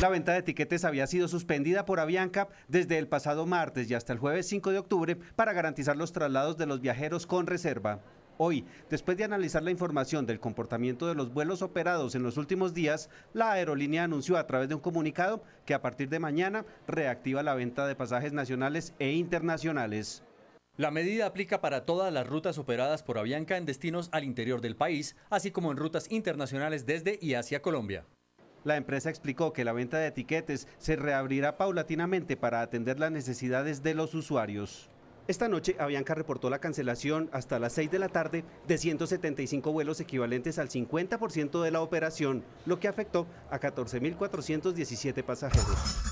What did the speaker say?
La venta de etiquetes había sido suspendida por Avianca desde el pasado martes y hasta el jueves 5 de octubre para garantizar los traslados de los viajeros con reserva. Hoy, después de analizar la información del comportamiento de los vuelos operados en los últimos días, la aerolínea anunció a través de un comunicado que a partir de mañana reactiva la venta de pasajes nacionales e internacionales. La medida aplica para todas las rutas operadas por Avianca en destinos al interior del país, así como en rutas internacionales desde y hacia Colombia la empresa explicó que la venta de etiquetes se reabrirá paulatinamente para atender las necesidades de los usuarios. Esta noche, Avianca reportó la cancelación hasta las 6 de la tarde de 175 vuelos equivalentes al 50% de la operación, lo que afectó a 14.417 pasajeros.